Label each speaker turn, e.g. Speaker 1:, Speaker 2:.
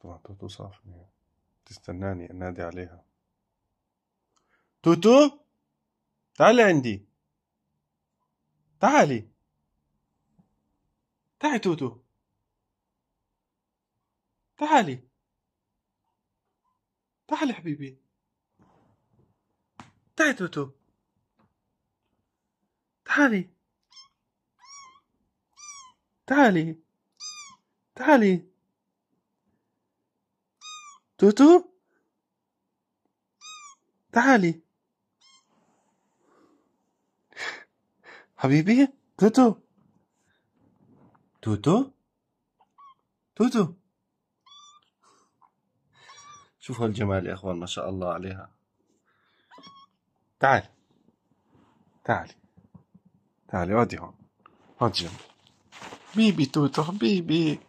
Speaker 1: طبعا توتو صافني تستناني انادي عليها توتو تعالي عندي تعالي تعي توتو تعالي تعالي حبيبي تعي توتو تعالي تعالي
Speaker 2: تعالي
Speaker 3: توتو تعالي
Speaker 4: حبيبي توتو توتو توتو شوفوا الجمال يا اخوان ما شاء الله عليها تعال تعالي
Speaker 1: تعالي اقعدي هون اقعدي جنبي بيبي توتو حبيبي